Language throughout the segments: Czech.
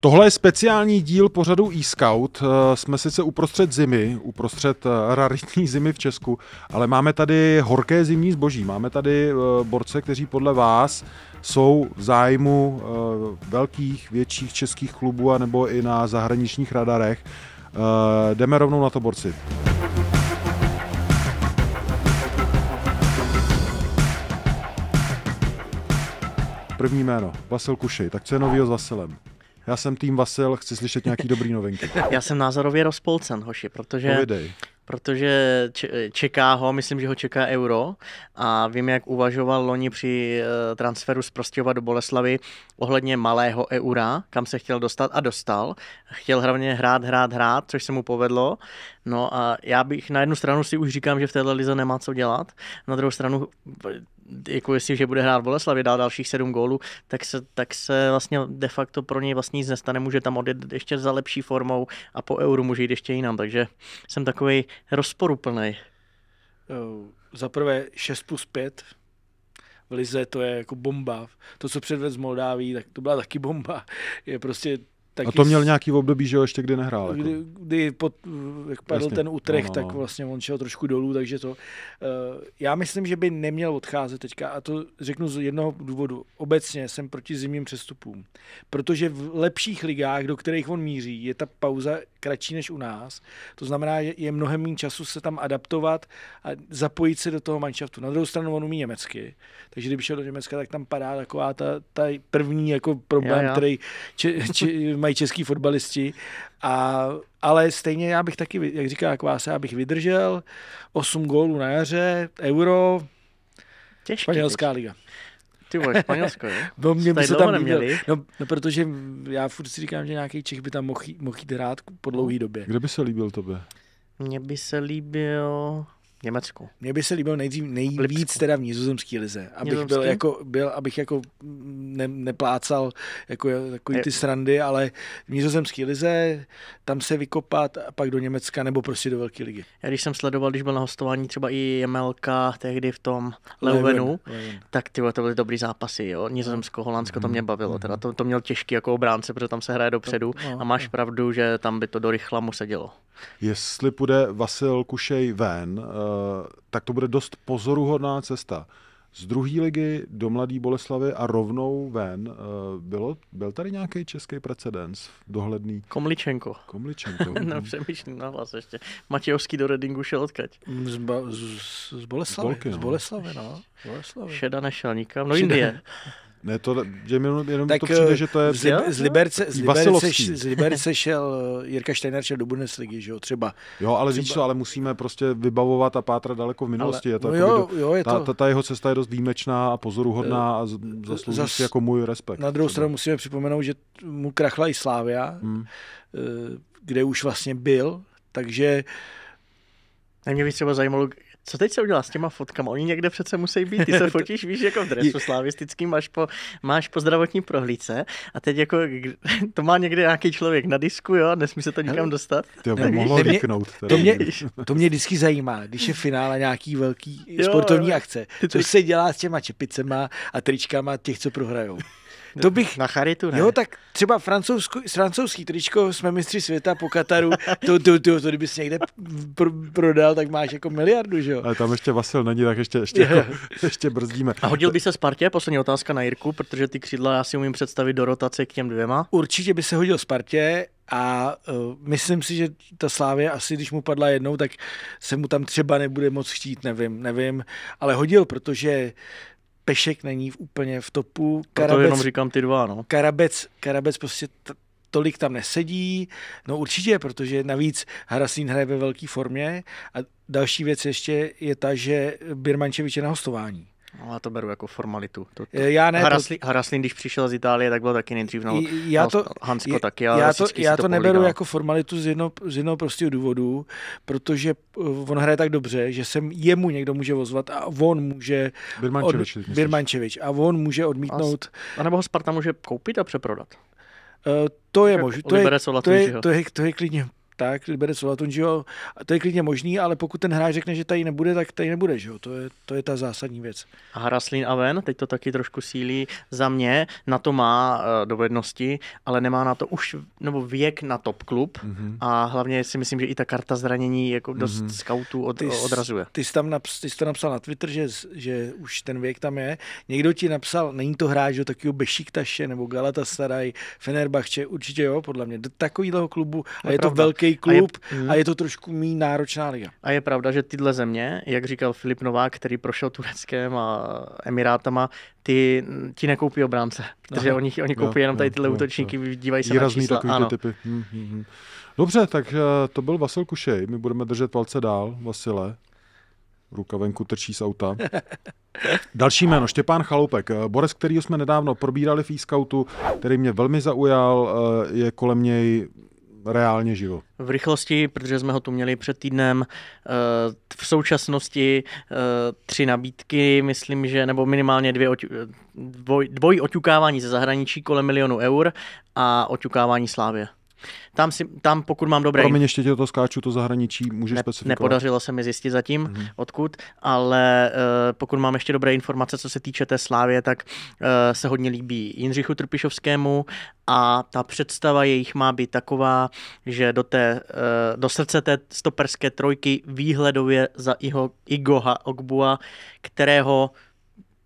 Tohle je speciální díl pořadu e-scout. Eh, jsme sice uprostřed zimy, uprostřed eh, raritní zimy v Česku, ale máme tady horké zimní zboží. Máme tady eh, borce, kteří podle vás jsou v zájmu velkých, větších českých klubů a nebo i na zahraničních radarech. Jdeme rovnou na to, borci. První jméno, Vasil Kušej. Tak co je novýho s Vasilem? Já jsem tým Vasil, chci slyšet nějaký dobrý novinky. Já jsem názorově rozpolcen, hoši, protože... Povidej protože čeká ho, myslím, že ho čeká euro a vím, jak uvažoval loni při eh, transferu z Prostěva do Boleslavy ohledně malého eura, kam se chtěl dostat a dostal. Chtěl hlavně hrát, hrát, hrát, což se mu povedlo. No a já bych na jednu stranu si už říkám, že v této lize nemá co dělat, na druhou stranu jako že bude hrát Boleslavě, dá dalších sedm gólů, tak se, tak se vlastně de facto pro něj vlastně nic nestane, může tam odjet ještě za lepší formou a po euru může jít ještě jinam, takže jsem takový rozporuplný. Za prvé 6 plus 5, v Lize, to je jako bomba. To, co předvedl z Moldáví, tak to byla taky bomba. Je prostě taky... A to měl nějaký období, že jo, ještě kdy nehrál. Jako. Kdy, pod, jak padl Jasně. ten no, Utrecht, no, no, tak vlastně on šel trošku dolů, takže to... Uh, já myslím, že by neměl odcházet teďka a to řeknu z jednoho důvodu. Obecně jsem proti zimním přestupům, protože v lepších ligách, do kterých on míří, je ta pauza kratší než u nás. To znamená, že je mnohem méně času se tam adaptovat a zapojit se do toho manšaftu. Na druhou stranu on umí německy, takže kdyby šel do Německa, tak tam padá taková ta, ta první jako problém, já, já. který Či, či, mají český fotbalisti. A, ale stejně já bych taky, jak říká Kvása, bych vydržel 8 gólů na jaře, euro, Těžký, španělská těžký. liga. Ty vole, Španělsko, jo? No, mě by se tam neměli. No, no, protože já furt si říkám, že nějaký Čech by tam mohl, mohl jít hrát po dlouhý no. době. Kde by se líbil tobě? Mně by se líbil... Německu. Mně by se líbil nejdřív nejvíc Lipsku. teda v nizozemské lize, abych Nizozemský? byl jako, byl, abych jako ne, neplácal jako, jako ty srandy, ale v nizozemské lize tam se vykopat a pak do Německa nebo prostě do velké ligy. Já když jsem sledoval, když byl na hostování třeba i Jemelka tehdy v tom Leuvenu, tak ty to byly dobrý zápasy, jo. Nizozemsko, Holandsko, mm. to mě mhm, bavilo, mhm. teda to, to měl těžký jako obránce, protože tam se hraje dopředu to, no, a no, máš no. pravdu, že tam by to do rychla mu sedělo. Jestli půjde Vasil Kušej ven, eh, Eh, tak to bude dost pozoruhodná cesta. Z druhé ligy do Mladé Boleslavy a rovnou ven. Eh, bylo, byl tady nějaký český precedens dohledný? Komličenko. Komličenko. no, přemýšlím na vás ještě. Matějovský do Redingu šel odkaď? Z, ba- z, z Boleslavy. Z, no. Bolky, no. z Boleslavy, no. Boleslavy. Šeda nešel nikam. No Šeda. Indie. Ne, to, že mi jenom tak, to přijde, že to je... Eh, z, Li, z, Liberce, z, Liberce, z Liberce šel, eh, Jirka Steiner šel do Bundesligy, že jo, třeba. Jo, ale třeba... víš co, ale musíme prostě vybavovat a pátrat daleko v minulosti. Ale, je to, no jo, jo, je ta, to... ta, ta, jeho cesta je dost výjimečná a pozoruhodná eh, a zaslouží Zas, si jako můj respekt. Na druhou třeba. stranu musíme připomenout, že mu krachla i Slávia, hmm. kde už vlastně byl, takže... A mě by třeba zajímalo, co teď se udělá s těma fotkama? Oni někde přece musí být. Ty se fotíš, víš, jako v dresu slavistickým, máš po, máš po zdravotní prohlídce a teď jako to má někde nějaký člověk na disku, jo, nesmí se to nikam dostat. To by mohlo vyknout. To mě, to mě vždycky zajímá, když je finále nějaký velký jo, sportovní akce. Co se dělá s těma čepicema a tričkama těch, co prohrajou? to bych... Na charitu, ne? Jo, tak třeba francouzský tričko jsme mistři světa po Kataru, to, to, to, to kdyby jsi někde pr- prodal, tak máš jako miliardu, že jo? Ale tam ještě Vasil není, tak ještě, ještě, jako, ještě brzdíme. A hodil by se Spartě? Poslední otázka na Jirku, protože ty křídla já si umím představit do rotace k těm dvěma. Určitě by se hodil Spartě, a uh, myslím si, že ta Slávě asi, když mu padla jednou, tak se mu tam třeba nebude moc chtít, nevím, nevím, ale hodil, protože Pešek není úplně v topu. Karabec, to jenom říkám ty dva, no. Karabec, Karabec prostě t- tolik tam nesedí. No určitě, protože navíc Harasín hraje ve velké formě. A další věc ještě je ta, že Birmančevič je na hostování. No, já to beru jako formalitu. To, to. Eh, já ne, Harasli, to... Haraslin, když přišel z Itálie, tak byl taky nejdřív na, já to, Hansko já, taky. Ale já to, já to, to neberu jako formalitu z, jednoho, z jednoho prostého důvodu, protože eh, on hraje tak dobře, že se jemu někdo může vozvat a on může... Birmančevič. Od, Birmančevič. A on může odmítnout... A, a nebo ho Sparta může koupit a přeprodat. Uh, to je možné. Jako to, je, to, je, to, je, to je klidně tak, bere co že to je klidně možný, ale pokud ten hráč řekne, že tady nebude, tak tady nebude, že jo, to je, to je ta zásadní věc. A Haraslín a ven, teď to taky trošku sílí za mě, na to má eh, dovednosti, ale nemá na to už, nebo věk na top klub mm-hmm. a hlavně si myslím, že i ta karta zranění jako dost mm-hmm. scoutů od, ty jsi, odrazuje. Ty jsi, tam naps, ty jsi to napsal na Twitter, že, že už ten věk tam je, někdo ti napsal, není to hráč do takového Bešiktaše nebo Galatasaray, Fenerbahče, určitě jo, podle mě, do takového klubu a je, je to velký velký klub a je, mm. a je to trošku mý náročná liga. A je pravda, že tyhle země, jak říkal Filip Novák, který prošel Tureckém a Emirátama, ty ti nekoupí obránce, protože oni, oni koupí no, jenom tady tyhle no, útočníky, no, dívají se na čísla. Takový ano. Ty typy. Mhm, mhm. Dobře, tak eh, to byl Vasil Kušej. My budeme držet palce dál, Vasile. Ruka venku trčí z auta. Další jméno, Štěpán Chaloupek. Eh, Borec, kterýho jsme nedávno probírali v e který mě velmi zaujal, eh, je kolem něj reálně živo. V rychlosti, protože jsme ho tu měli před týdnem, eh, v současnosti eh, tři nabídky, myslím, že nebo minimálně dvě oťu, dvoj, dvojí oťukávání ze zahraničí kolem milionu eur a oťukávání slávě. Tam, si, tam pokud mám dobré... Promiň, ještě tě to skáču, to zahraničí můžeš ne, specifikovat. Nepodařilo se mi zjistit zatím, mm-hmm. odkud, ale uh, pokud mám ještě dobré informace, co se týče té slávě, tak uh, se hodně líbí Jindřichu Trpišovskému a ta představa jejich má být taková, že do, té, uh, do srdce té stoperské trojky výhledově za Igoha Ogbua, kterého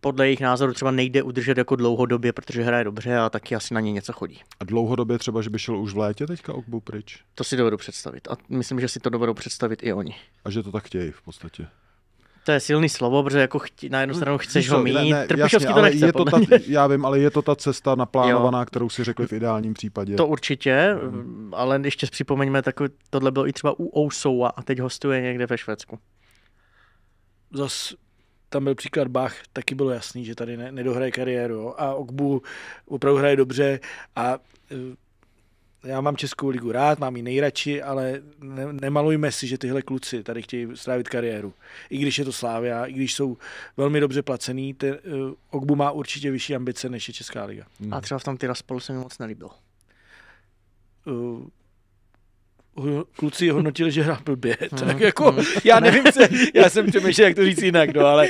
podle jejich názoru třeba nejde udržet jako dlouhodobě, protože hraje dobře a taky asi na ně něco chodí. A dlouhodobě třeba, že by šel už v létě teďka Okbu pryč? To si dovedu představit a myslím, že si to dovedou představit i oni. A že to tak chtějí v podstatě. To je silný slovo, protože jako chtí, na jednu stranu chceš ho mít, ne, ne, Trpišovský jasně, to nechce. Je to ta, já vím, ale je to ta cesta naplánovaná, jo. kterou si řekli v ideálním případě. To určitě, hmm. ale ještě připomeňme, takový, tohle bylo i třeba u Ousoua a teď hostuje někde ve Švédsku. Zas tam byl příklad Bach, taky bylo jasný, že tady ne, nedohraje kariéru. Jo. A Okbu opravdu hraje dobře a e, já mám Českou ligu rád, mám ji nejradši, ale ne, nemalujme si, že tyhle kluci tady chtějí strávit kariéru. I když je to Slávia, i když jsou velmi dobře placený, te, uh, Okbu má určitě vyšší ambice, než je Česká liga. A třeba v tom Tiraspolu se mi moc nelíbilo. Uh, e, kluci hodnotili, že hrál blbě. Hmm. Tak jako, hmm. já nevím, se, já jsem přemýšlel, jak to říct jinak, no, ale...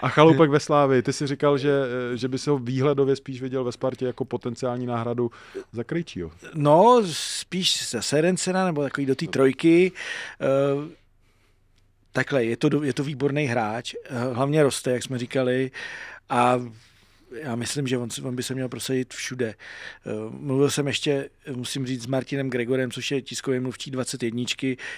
A Chaloupek ve Slávi, ty si říkal, že, že by se ho výhledově spíš viděl ve Spartě jako potenciální náhradu za Krejčího. No, spíš za Serencena, nebo takový do té no. trojky. Eh, takhle, je to, je to výborný hráč, eh, hlavně roste, jak jsme říkali, a já myslím, že on, on by se měl prosadit všude. Eh, mluvil jsem ještě, musím říct, s Martinem Gregorem, což je tiskový mluvčí 21.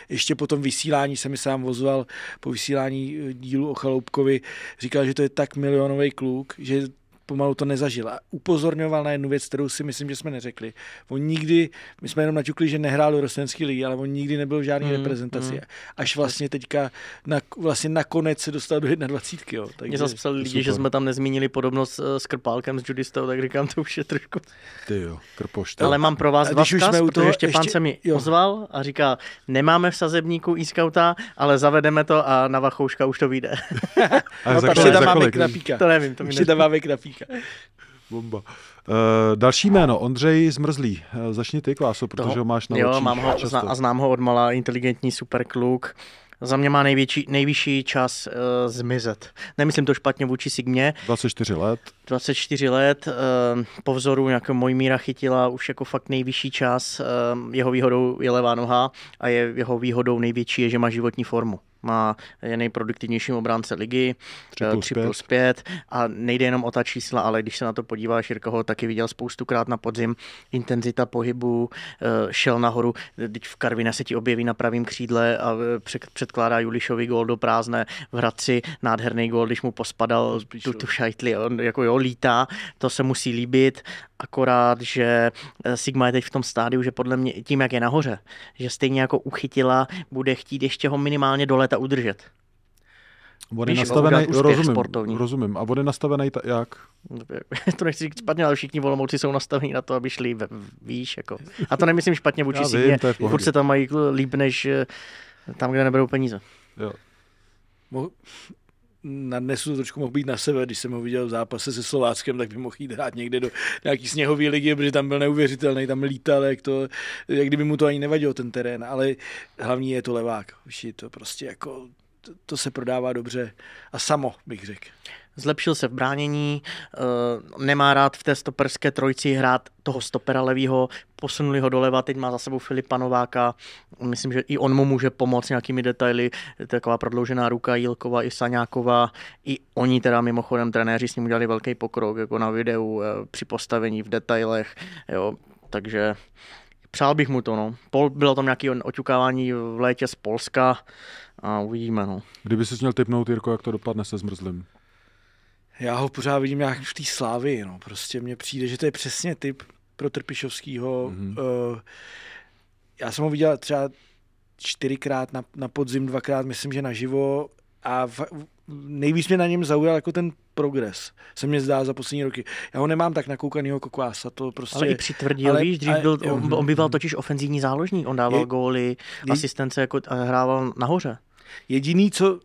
Ještě po tom vysílání se mi sám vozval po vysílání eh, dílu o Chaloupkovi. Říkal, že to je tak milionový kluk, že pomalu to nezažil. A upozorňoval na jednu věc, kterou si myslím, že jsme neřekli. On nikdy, my jsme jenom naťukli, že nehrál do rostenský ligy, ale on nikdy nebyl v žádné mm, reprezentaci. Mm. Až vlastně teďka na, vlastně nakonec se dostal do 21. Takže... Mě zase psali lidi, že jsme tam nezmínili podobnost eh, s Krpálkem, s Judistou, tak říkám, to už je trošku... Ty jo, krpoš. Ale mám pro vás dva vzkaz, protože toho, ještě, pán se mi jo. ozval a říká, nemáme v sazebníku e-scouta, ale zavedeme to a na Vachouška už to vyjde. a no, za, tam za, za kolik? To nevím, to mi máme knapík. Bomba. Uh, další jméno, Ondřej Zmrzlý. Uh, začni ty, Kláso, protože Toho, ho máš na Jo, mám ho, zna, a znám ho od mala, inteligentní superkluk. Za mě má největší, nejvyšší čas uh, zmizet. Nemyslím to špatně vůči Sigmě. 24 let. 24 let, uh, po vzoru jako Mojmíra chytila už jako fakt nejvyšší čas. Uh, jeho výhodou je levá noha a je, jeho výhodou největší je, že má životní formu má, je nejproduktivnějším obránce ligy, 3 eh, plus, 3 plus 5. 5 a nejde jenom o ta čísla, ale když se na to podíváš, Jirka ho taky viděl spoustukrát na podzim, intenzita pohybu, eh, šel nahoru, teď v Karvina se ti objeví na pravém křídle a eh, předkládá Julišovi gól do prázdné v Hradci, nádherný gól, když mu pospadal tu, tu šajtli, on jako jo, lítá, to se musí líbit, akorát, že Sigma je teď v tom stádiu, že podle mě tím, jak je nahoře, že stejně jako uchytila, bude chtít ještě ho minimálně dole léta udržet. On je nastavený, rozumím, sportovní. rozumím. A on je nastavený ta, jak? to nechci říct špatně, ale všichni volomouci jsou nastavení na to, aby šli ve, výš. Jako. A to nemyslím špatně vůči si Furt se tam mají líp, než eh, tam, kde neberou peníze. Jo nadnesu trošku mohl být na sever, když jsem ho viděl v zápase se Slováckem, tak by mohl jít hrát někde do nějaký sněhové ligy, protože tam byl neuvěřitelný, tam lítal, jak, to, jak kdyby mu to ani nevadilo ten terén, ale hlavní je to levák, už je to prostě jako, to, to se prodává dobře a samo, bych řekl zlepšil se v bránění, eh, nemá rád v té stoperské trojici hrát toho stopera levýho, posunuli ho doleva, teď má za sebou Filipa Nováka, myslím, že i on mu může pomoct nějakými detaily, taková prodloužená ruka Jilkova i Saňáková, i oni teda mimochodem trenéři s ním udělali velký pokrok, jako na videu, eh, při postavení v detailech, jo, takže přál bych mu to, no. Pol, bylo tam nějaké oťukávání v létě z Polska a uvidíme, no. Kdyby si měl typnout, Jirko, jak to dopadne se zmrzlým? já ho pořád vidím nějak v té slávy. No. Prostě mně přijde, že to je přesně typ pro Trpišovskýho. Mm-hmm. Uh, já jsem ho viděl třeba čtyřikrát na, na podzim, dvakrát, myslím, že naživo. A v, nejvíc mě na něm zaujal jako ten progres, se mě zdá za poslední roky. Já ho nemám tak nakoukanýho kokvása, jako to prostě... Ale i přitvrdil, ale, víš, dřív byl, jo, on, on býval totiž ofenzivní záložník, on dával je, góly, je, asistence, jako hrával nahoře. Jediný, co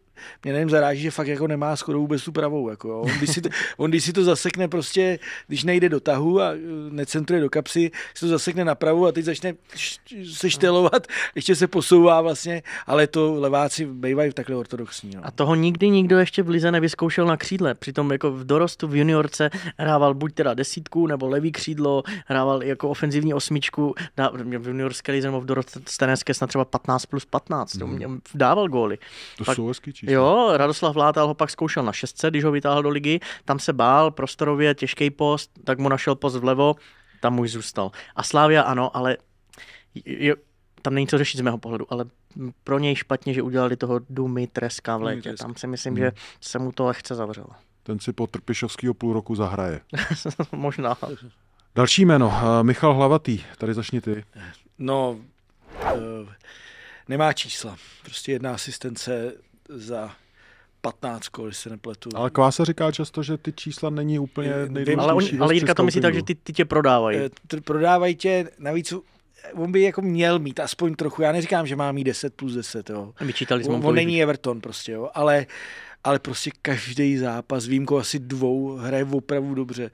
mě nevím, zaráží, že fakt jako nemá skoro vůbec tu pravou. Jako, jo. On, když si to, on když si to zasekne prostě, když nejde do tahu a e, necentruje do kapsy, si to zasekne na pravou a teď začne se štelovat, ještě se posouvá vlastně, ale to leváci bývají takhle ortodoxní. No. A toho nikdy nikdo ještě v Lize nevyzkoušel na křídle, přitom jako v dorostu, v juniorce hrával buď teda desítku nebo levý křídlo, hrával jako ofenzivní osmičku, na, v juniorské lize nebo v dorostenecké snad třeba 15 plus 15, mm. dával góly. To Pak, jsou hezký číslo. No. Jo, Radoslav Vlátal ho pak zkoušel na šestce, když ho vytáhl do ligy. Tam se bál, prostorově, těžký post, tak mu našel post vlevo, tam už zůstal. A Slávia ano, ale jo, tam není co řešit z mého pohledu, ale pro něj špatně, že udělali toho Dumy Treska v létě. Tam si myslím, hmm. že se mu to lehce zavřelo. Ten si po Trpišovského půl roku zahraje. Možná. Další jméno, eh, Michal Hlavatý, tady začni ty. No, eh, nemá čísla, prostě jedna asistence, za 15, když se nepletu. Ale Kvá se říká často, že ty čísla není úplně nejdůležitější. Ale, on, ale Jirka to myslí tak, že ty, ty tě prodávají. Eh, prodávají tě, navíc on by jako měl mít aspoň trochu, já neříkám, že má mít 10 plus 10, jo. Vyčítali jsme on, on není Everton prostě, jo, ale, ale prostě každý zápas, výjimkou asi dvou, hraje opravdu dobře.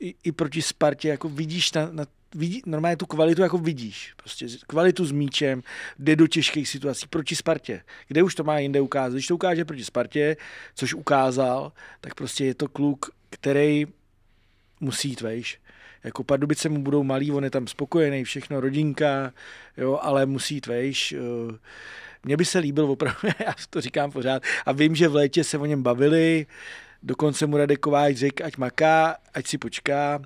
I, i proti Spartě, jako vidíš na, na vidí, normálně tu kvalitu jako vidíš. Prostě kvalitu s míčem, jde do těžkých situací proti Spartě. Kde už to má jinde ukázat? Když to ukáže proti Spartě, což ukázal, tak prostě je to kluk, který musí jít vejš. Jako Pardubice mu budou malý, on je tam spokojený, všechno, rodinka, jo, ale musí jít vejš. Eh, mně by se líbil opravdu, já to říkám pořád, a vím, že v létě se o něm bavili, dokonce mu Radek Kováč řekl, ať maká, ať si počká,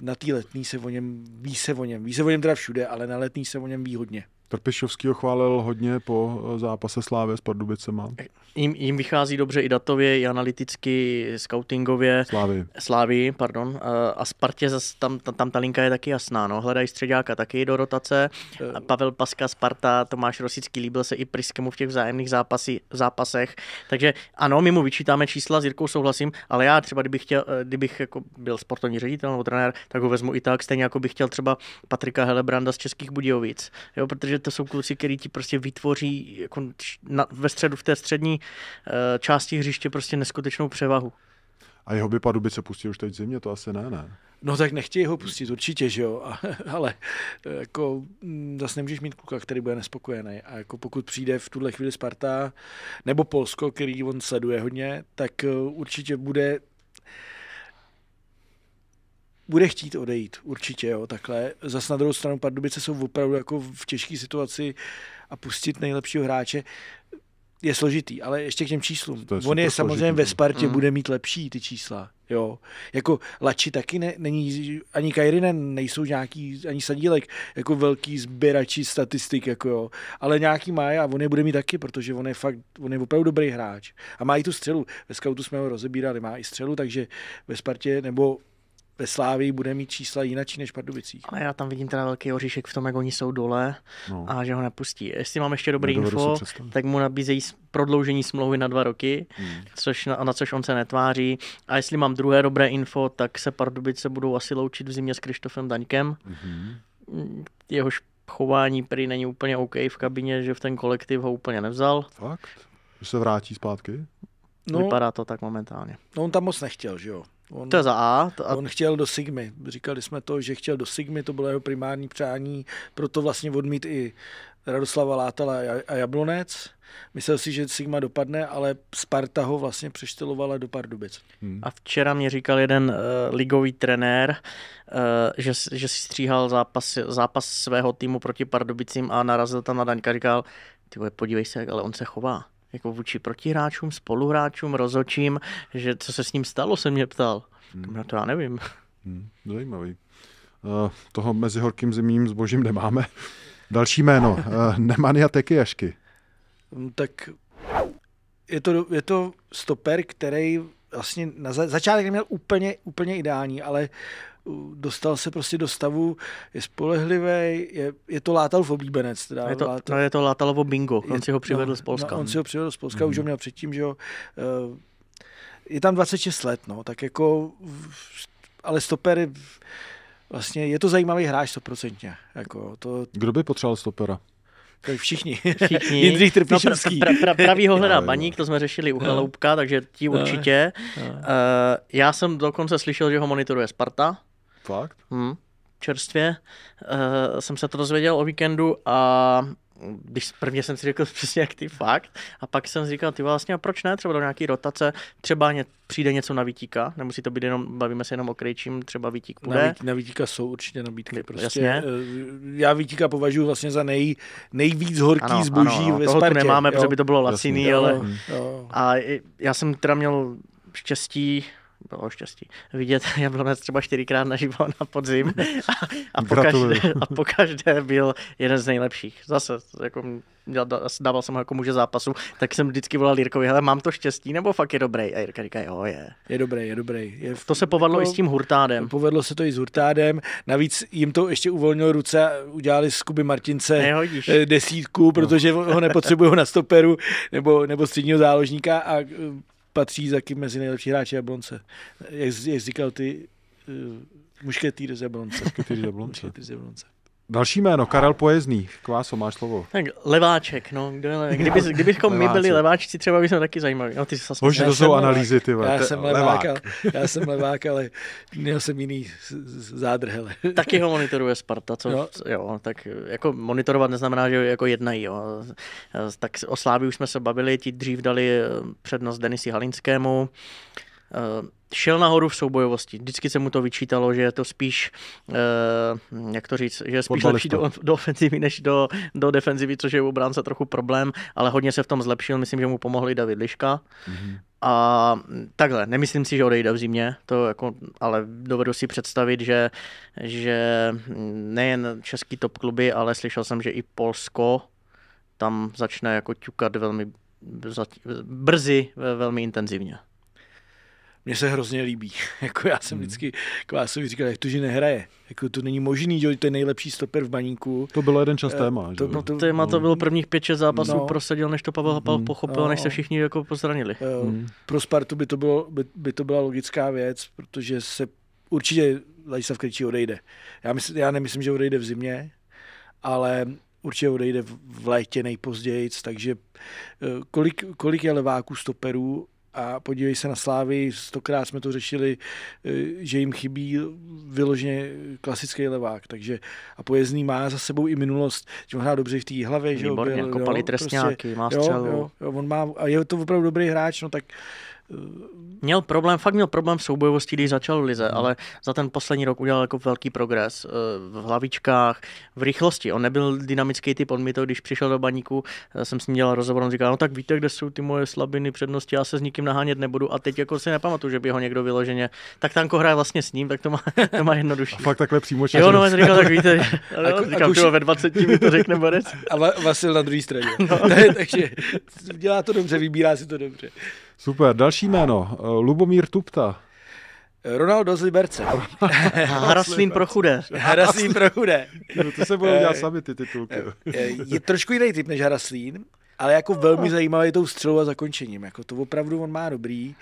na té letní se o něm, ví se o něm, ví se o něm teda všude, ale na letní se o něm ví hodně. Trpišovský ho chválil hodně po eh, zápase Slávy s Pardubicema. Jím, jím vychází dobře i datově, i analyticky, scoutingově. Slávy. Slávy, pardon. Eh, a Spartě zas, tam, tam, tam ta linka je taky jasná. No. Hledají středáka taky do rotace. Eh. Pavel Paska, Sparta, Tomáš Rosický, líbil se i Priskemu v těch vzájemných zápasy, zápasech. Takže ano, my mu vyčítáme čísla, s Jirkou souhlasím, ale já třeba, kdybych, chtěl, kdybych jako byl sportovní ředitel nebo trenér, tak ho vezmu i tak, stejně jako bych chtěl třeba Patrika Helebranda z Českých Budějovic. Jo, protože že to jsou kluci, který ti prostě vytvoří jako na, ve středu, v té střední eh, části hřiště prostě neskutečnou převahu. A jeho by se pustil už teď zimě, to asi ne, ne? No tak nechtějí ho pustit určitě, že jo, ale eh, jako mm, zase nemůžeš mít kluka, který bude nespokojený a jako pokud přijde v tuhle chvíli Sparta nebo Polsko, který on sleduje hodně, tak eh, určitě bude bude chtít odejít, určitě, jo, takhle. Zas na druhou stranu Pardubice jsou opravdu jako v těžké situaci a pustit nejlepšího hráče je složitý, ale ještě k těm číslům. To je On je samozřejmě složitý. ve Spartě, mm. bude mít lepší ty čísla. Jo. Jako Lači taky ne, není, ani Kajrinen nejsou nějaký, ani Sadílek, jako velký sběrači statistik, jako jo. Ale nějaký má a on je bude mít taky, protože on je fakt, on je opravdu dobrý hráč. A má i tu střelu. Ve scoutu jsme ho rozebírali, má i střelu, takže ve Spartě, nebo ve Slávii bude mít čísla jinak než Pardubicích. Ale já tam vidím teda velký oříšek v tom, jak oni jsou dole no. a že ho nepustí. Jestli mám ještě dobrý info, tak mu nabízejí prodloužení smlouvy na dva roky, hmm. což, na, na což on se netváří. A jestli mám druhé dobré info, tak se Pardubice budou asi loučit v zimě s Krištofem Daňkem. Hmm. Jehož chování prý není úplně OK v kabině, že v ten kolektiv ho úplně nevzal. Fakt? Že se vrátí zpátky? No, Vypadá to tak momentálně. No on tam moc nechtěl, že jo? On, to za A. To a... On chtěl do Sigmy. Říkali jsme to, že chtěl do Sigmy, to bylo jeho primární přání, proto vlastně odmít i Radoslava Látala a Jablonec. Myslel si, že Sigma dopadne, ale Sparta ho vlastně přeštelovala do Pardubic. Hmm. A včera mě říkal jeden uh, ligový trenér, uh, že, že si stříhal zápas, zápas svého týmu proti Pardubicím a narazil tam na Daňka. Říkal, ty podívej se, ale on se chová jako vůči protihráčům, spoluhráčům, rozočím, že co se s ním stalo, se mě ptal. Hmm. Na to já nevím. Hmm. Zajímavý. Uh, toho mezi horkým zimním zbožím nemáme. Další jméno. Uh, eh, Nemania Tekijašky. Hmm, tak je to, je to stoper, který vlastně na za, začátek neměl úplně, úplně ideální, ale dostal se prostě do stavu, je spolehlivý, je, je to Látalov oblíbenec. Teda je, to, Látal... no, je to Látalovo bingo, on je, si ho no, přivedl no, z Polska. No, on si ho přivedl z Polska, mm. už mhm. ho měl předtím, že jo. Eh, je tam 26 let, no, tak jako, ale stopery, vlastně je to zajímavý hráč 100% Jako to... Kdo by potřeboval stopera? Všichni. Všichni. Jindřich Trpišovský. No, pra, pra, pra, pravý ho hledá no, baník, to jsme řešili u Hloubka, no. takže ti no. určitě. No, no. Uh, já jsem dokonce slyšel, že ho monitoruje Sparta, Fakt? Hmm. Čerstvě. Uh, jsem se to dozvěděl o víkendu a když prvně jsem si řekl přesně jak ty fakt, a pak jsem si říkal, ty vlastně, a proč ne, třeba do nějaký rotace, třeba ně, přijde něco na Vítíka, nemusí to být jenom, bavíme se jenom o krejčím, třeba Vítík půjde. Na, Vít, na Vítíka jsou určitě nabídky, prostě. Jasně. Eh, já Vítíka považuji vlastně za nej, nejvíc horký ano, zboží ano, ve toho Spartě. nemáme, jo, protože by to bylo laciný, jasně, ale jo, jo. a já jsem teda měl štěstí, bylo štěstí. Vidět jablonec třeba čtyřikrát naživo na podzim a, a, po každé a po každé byl jeden z nejlepších. Zase jako, dával jsem ho jako muže zápasu, tak jsem vždycky volal Jirkovi, hele, mám to štěstí, nebo fakt je dobrý? A Jirka říká, jo, je. Je dobrý, je dobrý. Je v... To se povedlo jako, i s tím Hurtádem. Povedlo se to i s Hurtádem, navíc jim to ještě uvolnilo ruce, udělali z Kuby Martince Nehodíš. Eh, desítku, protože no. ho nepotřebují na stoperu nebo, nebo středního záložníka a eh, patří taky mezi nejlepší hráče Jablonce. Jak, jak říkal ty uh, mušketýr z Jablonce. Mušketýr z Jablonce. mušketýr z Jablonce. Další jméno, Karel Pojezný. Kváso, máš slovo. Tak leváček, no. Kdyby, kdybychom my byli leváčci, třeba bychom taky zajímaví. No, ty se to jsou analýzy, ty Já jsem levák, levák. já jsem levák, ale měl jsem jiný zádrhel. Taky ho monitoruje Sparta, co, no. jo, tak jako monitorovat neznamená, že jako jednají, jo. Tak o Slávy už jsme se bavili, ti dřív dali eh, přednost Denisi Halinskému. Eh, šel nahoru v soubojovosti. Vždycky se mu to vyčítalo, že je to spíš, uh, jak to říct, že je spíš Podbalista. lepší do, do ofenzivy než do, do defenzivy, což je u bránce trochu problém, ale hodně se v tom zlepšil. Myslím, že mu pomohli David Liška. Mm-hmm. A takhle, nemyslím si, že odejde v zimě, to jako, ale dovedu si představit, že, že nejen český top kluby, ale slyšel jsem, že i Polsko tam začne jako ťukat velmi brzy, velmi intenzivně mně se hrozně líbí. jako já jsem hmm. vždycky Kvásovi říkal, jak to, že nehraje. Jako to není možný, že to je nejlepší stoper v baníku. To bylo jeden čas eh, téma. To, no, to, téma to bylo prvních pět šest zápasů no. prosadil, než to Pavel Hapal hmm. pochopil, no. než se no. všichni jako pozranili. Eh, hmm. Pro Spartu by to, bylo, by, by to byla logická věc, protože se určitě Ladislav Kričí odejde. Já, mysl, já nemyslím, že odejde v zimě, ale určitě odejde v létě nejpozději, takže eh, kolik, kolik je leváků stoperů a podívej se na Slávy, stokrát jsme to řešili, eh, že jim chybí vyloženě klasický levák, takže a pojezdný má za sebou i minulost, že on hrá dobře v té hlavě, Výborně, že byl, kopali jo, trestňáky, prostě, má střelu. Jo, jo, on má, a je to opravdu dobrý hráč, no tak měl problém, fakt měl problém v soubojovosti, když začal v lize, hmm. ale za ten poslední rok udělal jako velký progres eh, v hlavičkách, v rychlosti. On nebyl dynamický typ, on mi to, když přišel do baníku, eh, jsem s ním dělal rozhovor, on říkal, no tak víte, kde jsou ty moje slabiny, přednosti, já se s nikým nahánět nebudu a teď jako si nepamatuju, že by ho někdo vyloženě, tak Tanko hraje vlastně s ním, tak to má, to má jednodušší. A fakt takhle přímo Jo, no, říkal, tak víte, ale no, a jako- už... ve 20 mi to řekne Borec. A Vasil na druhé straně. No. takže dělá to dobře, vybírá si to dobře. Super, další jméno. Eh, Lubomír Tupta. Ronaldo z Liberce. Haraslín pro chudé. Haraslín pro chudé. No to se budou dělat eh, sami ty titulky. Eh, je trošku jiný typ než Haraslín ale jako velmi zajímavý tou střelou a zakončením. Jako to opravdu on má dobrý,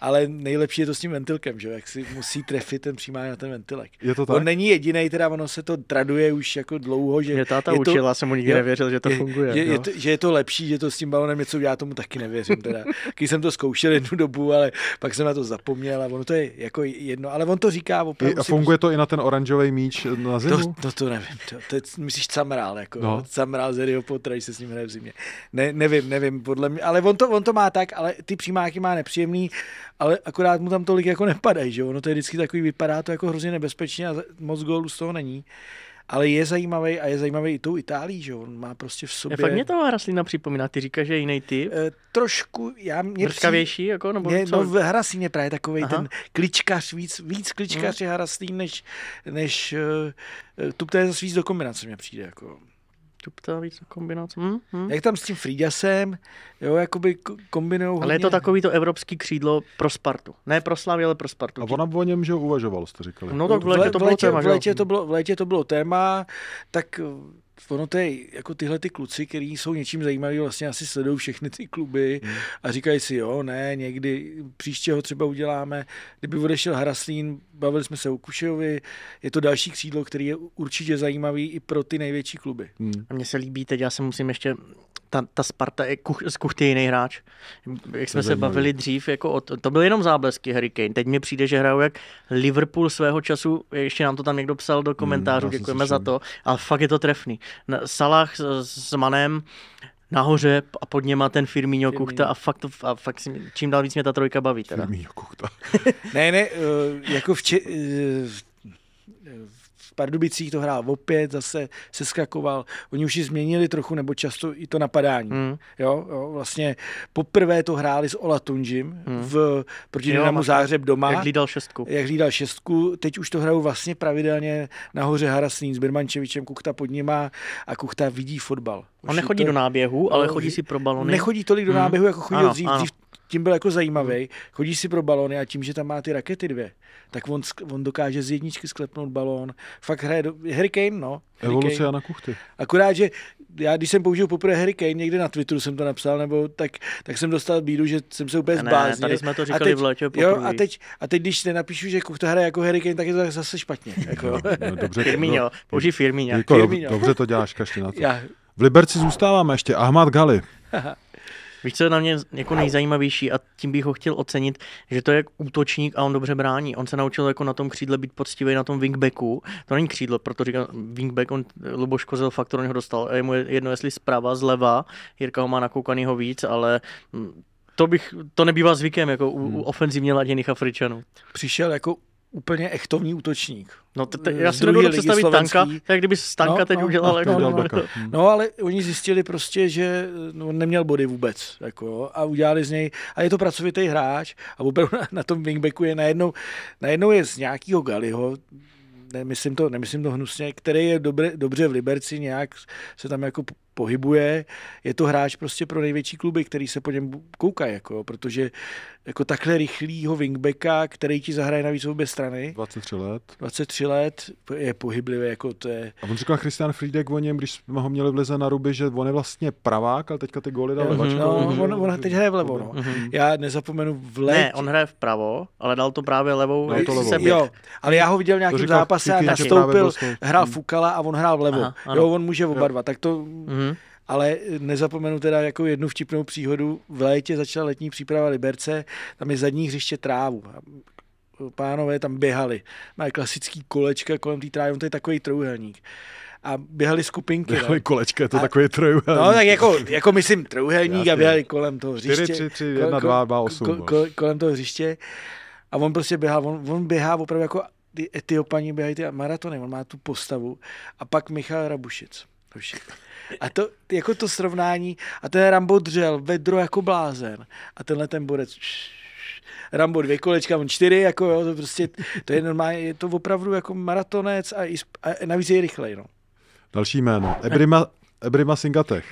ale nejlepší je to s tím ventilkem, že jak si musí trefit ten přímák na ten ventilek. Je to tak? On není jediný, teda ono se to traduje už jako dlouho, že... Mě táta je to, učila, jsem mu nikdy nevěřil, že to je, funguje. Je, no. je to, že je to lepší, že to s tím balonem něco já tomu taky nevěřím. Teda. Když jsem to zkoušel jednu dobu, ale pak jsem na to zapomněl a ono to je jako jedno, ale on to říká opravdu. A funguje prostě- to i na ten oranžový míč na zimu? To, to, no to nevím, to, to je, myslíš Samrál, jako no. Samrál z Potra, se s ním hraje v zimě. Ne, ne, nevím, nevím, podle mě, ale on to, on to má tak, ale ty přímáky má nepříjemný, ale akorát mu tam tolik jako nepadají, že ono to je vždycky takový, vypadá to jako hrozně nebezpečně a moc gólů z toho není. Ale je zajímavý a je zajímavý i tou Itálií, že on má prostě v sobě... Já fakt mě toho Hraslina připomíná, ty říkáš, že je jiný typ? E, trošku, já mě... Vrskavější, jako, nebo mě, co? No, Hraslín je právě takový ten kličkař, víc, víc kličkař hmm. je Hraslín, než, než uh, tu, je zase víc do kombinace mě přijde, jako. Tupta víc na kombinace. Hm? Hm? Jak tam s tím Frídasem, jo, jakoby kombinou. Ale hodně... je to takový to evropský křídlo pro Spartu. Ne pro Slavě, ale pro Spartu. A ona o něm, že uvažoval, jste říkali. No tak v létě to bylo v téma. V to bylo, v létě to bylo téma, tak ono to je, jako tyhle ty kluci, kteří jsou něčím zajímaví, vlastně asi sledují všechny ty kluby hmm. a říkají si, jo, ne, někdy příště ho třeba uděláme. Kdyby odešel Hraslín, bavili jsme se o Kušejovi, je to další křídlo, který je určitě zajímavý i pro ty největší kluby. Hmm. A mně se líbí, teď já se musím ještě ta, ta Sparta je kuch, z kuchty jiný hráč. Jak jsme se bavili dřív, jako o, to byly jenom záblesky Harry Kane. Teď mi přijde, že hrajou jak Liverpool svého času, ještě nám to tam někdo psal do komentářů, mm, děkujeme za to, ale fakt je to trefný. Salah s, s Manem, nahoře a pod něma ten Firmino, Kuchta a fakt, a fakt si, čím dál víc mě ta trojka baví. Teda. Firmino Kuchta. ne, ne, eh, jako v v eh, Pardubicích to hrál opět, zase se skakoval. Oni už ji změnili trochu, nebo často i to napadání. Mm. Jo, jo, vlastně poprvé to hráli s Ola Tunžim mm. v, proti Dynamu Zářeb doma. Jak hlídal šestku. Jak hlídal šestku. Teď už to hrajou vlastně pravidelně nahoře Harasnín s Birmančevičem, Kuchta pod něma a Kuchta vidí fotbal. Už On nechodí to... do náběhu, ale no, chodí si pro balony. Nechodí tolik do hmm. náběhu, mm. jako chodil ano, dřív. Ano. dřív tím byl jako zajímavý. Hmm. Chodí si pro balony a tím, že tam má ty rakety dvě, tak on, on dokáže z jedničky sklepnout balón. Fakt hraje do, Harry Kane, no. Harry Evoluce Kane. na kuchty. Akorát, že já když jsem použil poprvé Harry Kane, někde na Twitteru jsem to napsal, nebo tak, tak jsem dostal bídu, že jsem se úplně zbláznil. Ne, tady jsme to říkali a teď, v létě poprvé. Jo, a teď, a teď, když nenapíšu, že Kuchta hraje jako Harry Kane, tak je to zase špatně. Jako. No, no, dobře, Firmino, no, použij Firmino. Jako, Firmino. Dobře to děláš, každý na Já. V Liberci zůstáváme ještě. Ahmad Gali. Víš, co je na mě jako nejzajímavější a tím bych ho chtěl ocenit, že to je útočník a on dobře brání. On se naučil jako na tom křídle být poctivý na tom wingbacku. To není křídlo, protože říká wingback, on Luboš Kozel fakt to něho dostal. A je mu jedno, jestli zprava, zleva, Jirka ho má ho víc, ale mm, to, bych, to nebývá zvykem jako u, u hmm. ofenzivně laděných Afričanů. Přišel jako úplně echtovní útočník. No, te, te, mm, já si nebudu představit tanka, jak kdyby tanka no, teď no, udělal. No, jako no, no, no, no. no. ale oni zjistili prostě, že no, neměl body vůbec. Jako, a udělali z něj, a je to pracovitý hráč a vůbec na, na tom wingbacku je najednou, najednou je z nějakého Galiho, nemyslím to, nemyslím to hnusně, který je dobře, dobře v Liberci, nějak se tam jako pohybuje. Je to hráč prostě pro největší kluby, který se po něm koukají, jako, protože jako takhle rychlýho wingbacka, který ti zahraje navíc obě strany. 23 let. 23 let je pohyblivý, jako to je. A on říkal Christian Friedek o něm, když jsme ho měli vleze na ruby, že on je vlastně pravák, ale teďka ty góly dal levačkou. No, že... on, on, teď hraje vlevo, no. Mhm. Já nezapomenu v let. Ne, on hraje vpravo, ale dal to právě levou. Dal to levou. Sebě. Jo, ale já ho viděl v nějakém zápase a nastoupil, hrál Fukala a on hrál vlevo. Aha, jo, on může oba dva, tak to mm-hmm ale nezapomenu teda jako jednu vtipnou příhodu. V létě začala letní příprava Liberce, tam je zadní hřiště trávu e, pánové tam běhali. Mají klasický kolečka kolem té trávy, on to je takový trojuhelník. A běhali skupinky. Běhali ne? kolečka, to a, takový trojuhelník. No tak jako, jako myslím trojuhelník a běhali kolem toho hřiště. 4, 3, 3, 1, 2, 2, 8. Kol, kol, kolem toho hřiště. A on prostě běhá, on, on běhá opravdu jako ty etiopani běhají ty maratony, on má tu postavu. A pak Michal Rabušic. Rabušic. A to, jako to srovnání, a ten Rambo dřel, vedro jako blázen. A tenhle ten borec, Rambo dvě kolečka, on čtyři, jako jo, to prostě, to je normálně, je to opravdu jako maratonec a, i, a navíc je rychlej, no. Další jméno, Ebrima, Ebrima Singatech.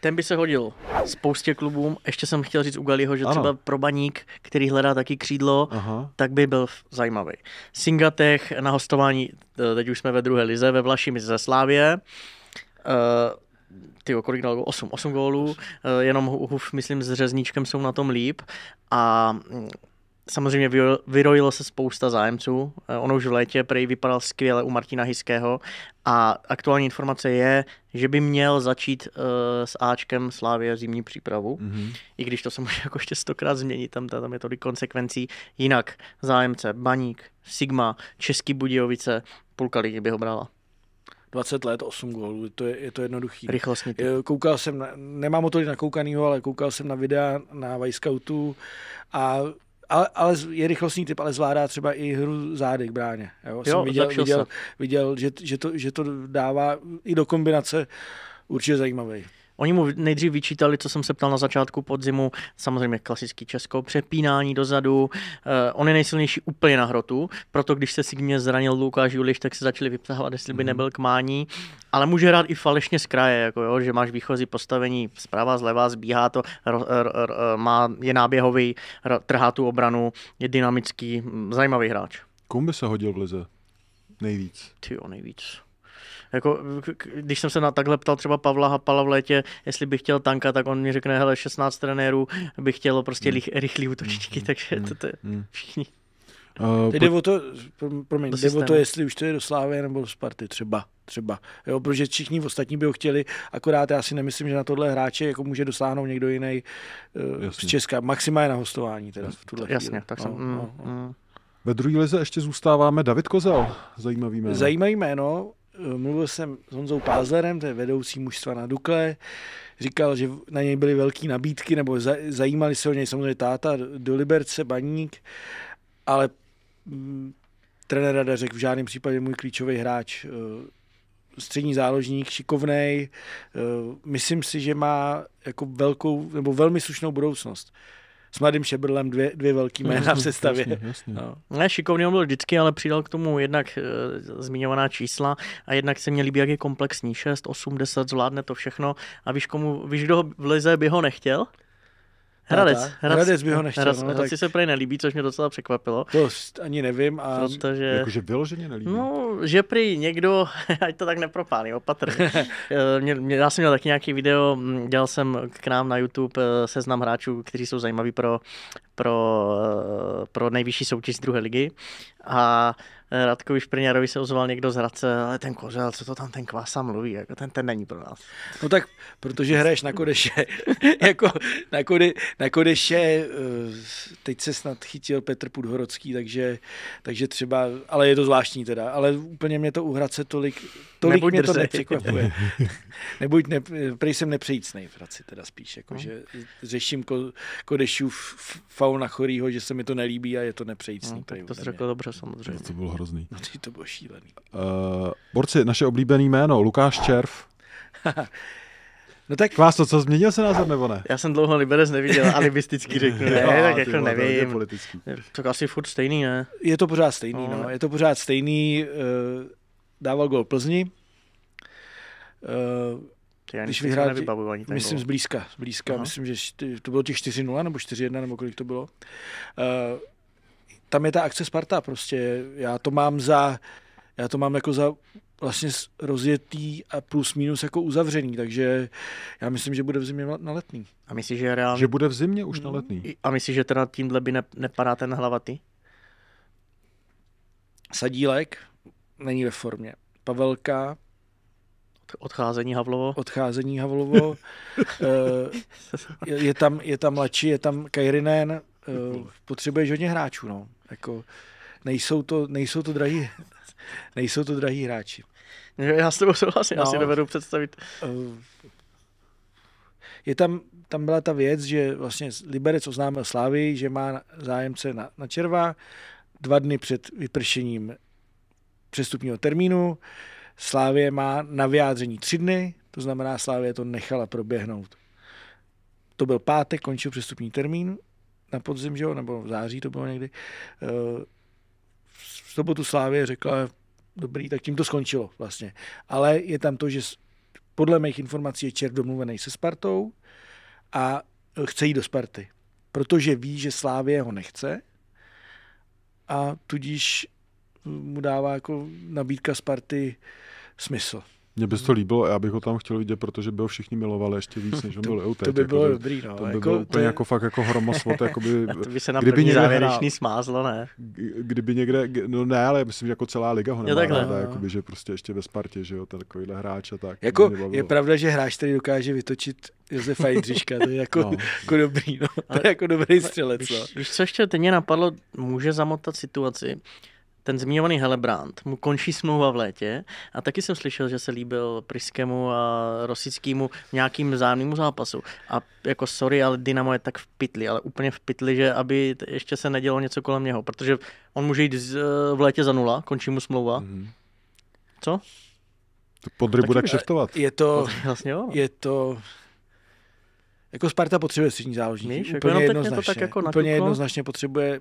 Ten by se hodil spoustě klubům. Ještě jsem chtěl říct u Galiho, že ano. třeba pro baník, který hledá taky křídlo, Aha. tak by byl zajímavý. Singatech na hostování, eh, teď už jsme ve druhé lize, ve Vlašimi ze Slávě. Eh, ty kolik dal 8, 8 gólů, eh, jenom Huf, myslím, s Řezníčkem jsou na tom líp a mm, Samozřejmě vyrojilo se spousta zájemců. Eh, ono už v létě prej vypadal skvěle u Martina Hiského a aktuální informace je, že by měl začít uh, s Ačkem Slávě zimní přípravu, mm-hmm. i když to se může jako ještě stokrát změnit, tam, tam je tolik konsekvencí. Jinak zájemce, Baník, Sigma, Český Budějovice, půlka lidí by ho brala. 20 let, 8 gólů, to je, je to jednoduchý. Rychlostně. Koukal jsem, na, nemám o tolik nakoukanýho, ale koukal jsem na videa na Vajskautu a ale, ale je rychlostní typ, ale zvládá třeba i hru zády k bráně. Jo? Jsem jo, viděl, viděl, se. viděl že, že, to, že to dává i do kombinace určitě zajímavý. Oni mu nejdřív vyčítali, co jsem se ptal na začátku podzimu, samozřejmě klasický česko. přepínání dozadu. Eh, on je nejsilnější úplně na hrotu, proto když se si k mě zranil Lukáš Juliš, tak se začali vyptávat, jestli by mhm. nebyl k mání. Ale může hrát i falešně z kraje, jako jo, že máš výchozí postavení zprava, zleva, zbíhá to, ro, ro, ro, má, je náběhový, trhá tu obranu, je dynamický, hm, zajímavý hráč. Komu by se hodil v lize nejvíc? Ty jo, nejvíc. Jako, když jsem se na takhle ptal třeba Pavla Hapala v létě, jestli bych chtěl tanka, tak on mi řekne, hele, 16 trenérů by chtělo prostě mm. rychlý útočníky, hmm. takže hmm. to, to je hmm. všichni. Uh, eh, Teď po... o to, promiň, jde o to, jestli už to je do Slávy nebo do Sparty třeba, třeba, jo, protože všichni ostatní by ho chtěli, akorát já si nemyslím, že na tohle hráče jako může dosáhnout někdo jiný uh, z Česka, maxima je na hostování teda v tuhle Jasně, chvíli. tak jsem, no, mm, no, no. Mm. Ve druhé lize ještě zůstáváme David Kozel, zajímavý jméno. Zajímavý jméno, Eh, mluvil jsem s Honzou Pázlerem, to je vedoucí mužstva na Dukle, říkal, že na něj byly velké nabídky, nebo zajímali se o něj samozřejmě táta do Liberce, Baník, ale mm, trenér Rada řekl, v žádném případě můj klíčový hráč, eh, střední záložník, šikovnej, eh, myslím si, že má jako velkou, nebo velmi slušnou budoucnost s mladým Šebrlem dvě, dvě velký jména v sestavě. Jasně, jasně. No. Ne, šikovný on byl vždycky, ale přidal k tomu jednak e, zmiňovaná čísla a jednak se mě líbí, jak je komplexní. 6, 8, 10, zvládne to všechno. A víš, komu, víš kdo vlize by ho nechtěl? Hradec. Hradec, Hradec by ho nechtěl. Hradec, no, tak... se prej nelíbí, což mě docela překvapilo. To ani nevím. A... Protože... Jakože vyloženě nelíbí. No, že prý někdo, ať to tak nepropálí, opatrně. Eh, mě, mě, já jsem měl taky nějaký video, mm, dělal jsem k nám na YouTube eh, seznam hráčů, kteří jsou zajímaví pro, pro, eh, pro nejvyšší soutěž z druhé ligy. A Eh, Radkovi Šprňarovi se ozval někdo z Hradce, ale ten kořel, co to tam ten kvasa mluví, jako ten, ten není pro nás. No tak, protože hraješ na Kodeše, jako na, kode, na Kodeše, eh, teď se snad chytil Petr Pudhorodský, takže, takže třeba, ale je to zvláštní teda, ale úplně mě to u Hradce tolik, tolik Nebuď mě drzej. to nepřekvapuje. Nebuď, ne, prej jsem nepřejícnej v Hradci teda spíš, jako, no. že řeším ko, kodešů faul na chorýho, že se mi to nelíbí a je to nepřejícný. No, to jsi řekl dobře samozřejmě. To bylo hrozný. No ty to bylo šílený. Uh, borci, naše oblíbené jméno, Lukáš Červ. No tak... Vás to, co změnil se názor, nebo ne? Já jsem dlouho Liberec neviděl, alibisticky řeknu, ne, ne, ne, tak jako nevím. Politický. Tak asi furt stejný, ne? Je to pořád stejný, no. no. Je to pořád stejný. Uh, dával gol Plzni. Uh, já když vyhrál, ani myslím, zblízka, zblízka, myslím, že to bylo těch 4-0 nebo 4-1, nebo kolik to bylo. Uh, tam je ta akce Sparta prostě. Já to mám za, já to mám jako za vlastně rozjetý a plus minus jako uzavřený, takže já myslím, že bude v zimě na letný. A myslíš, že reálně... Že bude v zimě už na hmm. letný. A myslíš, že teda tímhle by ne, nepadá ten hlavatý? Sadílek není ve formě. Pavelka Odcházení Havlovo. Odcházení Havlovo. Eh, je, je, tam, je tam Lači, je tam Kajrinen, uh, potřebuješ hodně hráčů, no. Jako, nejsou to, nejsou to drahý, nejsou to drahý hráči. Já s tebou souhlasím, no, já si dovedu představit. Uh, je tam, tam byla ta věc, že vlastně Liberec oznámil Slávy, že má zájemce na, na červa, dva dny před vypršením přestupního termínu. Slávě má na vyjádření tři dny, to znamená Slávě to nechala proběhnout. To byl pátek, končil přestupní termín na podzim, že jo, nebo v září to bylo někdy, eh, v sobotu Slávě řekla, dobrý, tak tím to skončilo vlastně. Ale je tam to, že podle mých informací je Čer domluvený se Spartou a chce jít do Sparty, protože ví, že Slávě ho nechce a tudíž mu dává jako nabídka Sparty smysl. Mně by se to mm. líbilo a já bych ho tam chtěl vidět, protože by ho všichni milovali ještě víc, než on byl To by bylo jako, dobrý, no. To by jako, bylo úplně to... jako fakt jako hromosvot. by, to by se na kdyby někde závěrečný smázlo, ne? Kdyby někde, no ne, ale myslím, že jako celá liga ho nemá ráda, no. jakoby, že prostě ještě ve Spartě, že jo, takovýhle hráč a tak. Jako je pravda, že hráč, který dokáže vytočit Josefa Jindřiška, to je jako, no. jako dobrý, no. To je jako dobrý střelec, no. Víš, co ještě teď mě napadlo, může zamotat situaci, ten zmiňovaný Helebrant, mu končí smlouva v létě a taky jsem slyšel, že se líbil Priskému a Rosickému v nějakým zájemnému zápasu. A jako sorry, ale Dynamo je tak v pytli, ale úplně v pytli, že aby ještě se nedělo něco kolem něho, protože on může jít z, v létě za nula, končí mu smlouva. Mm-hmm. Co? Podry bude kšeftovat. Je to, vlastně jo. No. je to, jako Sparta potřebuje střední záložníky. úplně jako úplně jako jednoznačně potřebuje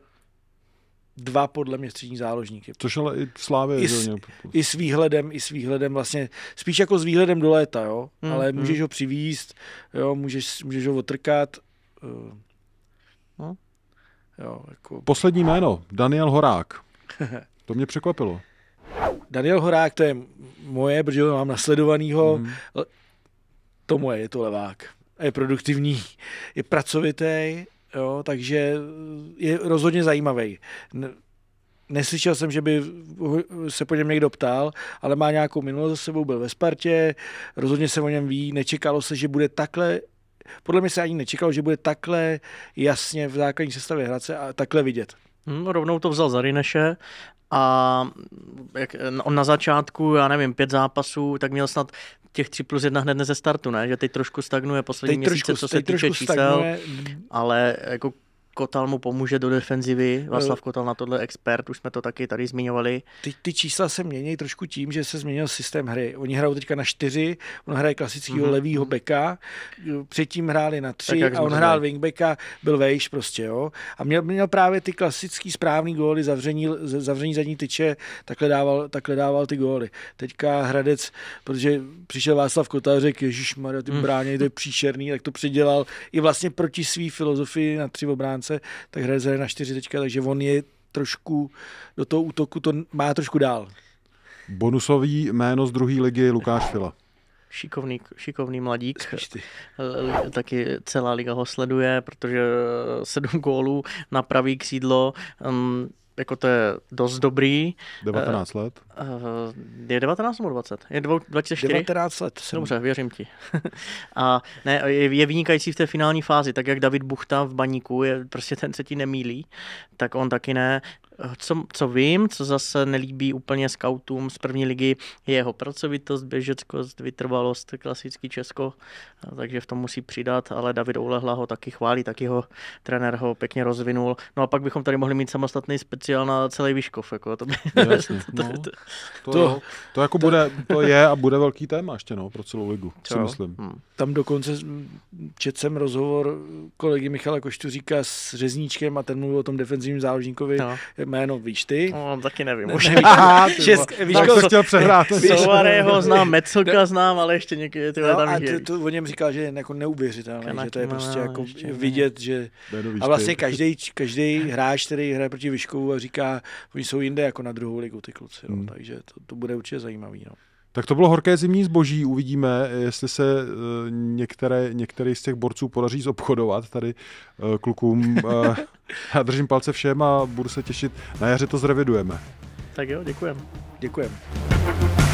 dva podle mě střední záložníky. Což ale i Slávě I, s, i s výhledem, i s výhledem vlastně, spíš jako s výhledem do léta, jo? Hmm, ale mm. můžeš hmm. ho přivíst, jo? Můžeš, můžeš ho otrkat. Uh, no. jo, jako... Poslední jméno, Daniel Horák. to mě překvapilo. Daniel Horák, to je moje, protože ho mám nasledovanýho. Hmm. To moje, je to levák. Je produktivní, je pracovitý, Jo, takže eh, je rozhodně zajímavý. Neslyšel jsem, že by se po něm někdo ptal, ale má nějakou minulost za sebou, byl ve Spartě, rozhodně se o něm ví, nečekalo se, že bude takhle podle mě se ani nečekalo, že bude takhle jasně v základní sestavě Hradce a takhle vidět. Hmm, rovnou to vzal za Rineše a jak, on na začátku, já nevím, pět zápasů, tak měl snad těch 3 plus 1 hned ze startu, ne? Že teď trošku stagnuje poslední teď měsíce, trošku, co se týče čísel, stagnuje. ale jako Kotal mu pomůže do defenzivy. Václav eh. Kotal na tohle expert, už jsme to taky tady zmiňovali. Ty, ty čísla se mění trošku tím, že se změnil systém hry. Oni hrajou teďka na čtyři, on hraje klasického mm-hmm. levýho mhm. beka, předtím hráli na tři tak, a on hrál wingbacka, byl vejš prostě, jo. A měl, měl právě ty klasický správný góly, zavření, zavření zadní tyče, takhle dával, takhle dával ty góly. Teďka Hradec, protože přišel Václav Kotal, řekl, Ježíš Maria, ty mhm. bráně, to je příšerný, tak to předělal i vlastně proti své filozofii na tři obránce Konference, tak hraje z na 4 tečka, takže on je trošku do toho útoku, to má trošku dál. Bonusový jméno z druhé ligy je Lukáš Fila. Šikovný, šikovný mladík. Taky celá liga ho sleduje, protože sedm gólů na pravý křídlo. Um, jako to je dost dobrý. 19 uh, eh, let? Uh, Je 19 nebo 20? Je 24? 19 let. Jsem. Dobře, věřím ti. a ne, je je, vynikající v té finální fázi, tak jak David Buchta v baníku, je prostě ten se ti nemílí, tak on taky ne. Co, co vím, co zase nelíbí úplně scoutům z první ligy, je jeho pracovitost, běžeckost, vytrvalost, klasický Česko, takže v tom musí přidat, ale David Oulehla ho taky chválí, taky ho trenér ho pěkně rozvinul. No a pak bychom tady mohli mít samostatný speciál na celý Výškov. Jako to, by... No, to, no, to, to, to, to, jako to, bude, to je a bude velký téma ještě no, pro celou ligu, co si myslím. Hmm. Tam dokonce četl jsem rozhovor kolegy Michala Koštu říká s Řezníčkem a ten mluvil o tom defenzivním záložníkovi, no jméno víš ty? No, taky nevím. už nevím. Aha, Česk, víš, tak to chtěl přehrát. Souvarého znám, Metzoka znám, ale ještě někdy ty no, tam a to, to, o něm říká, že je jako neuvěřitelné, že to je prostě jako vidět, že... A vlastně každý, každý hráč, který hraje proti Vyškovu a říká, oni jsou jinde jako na druhou ligu ty kluci, no, hmm. takže to, to bude určitě zajímavý. No. Tak to bylo horké zimní zboží, uvidíme, jestli se eh, některé, některý z těch borců podaří zobchodovat tady eh, klukům. Eh, já držím palce všem a budu se těšit. Na jaře to zrevidujeme. Tak jo, děkujem. Děkujem.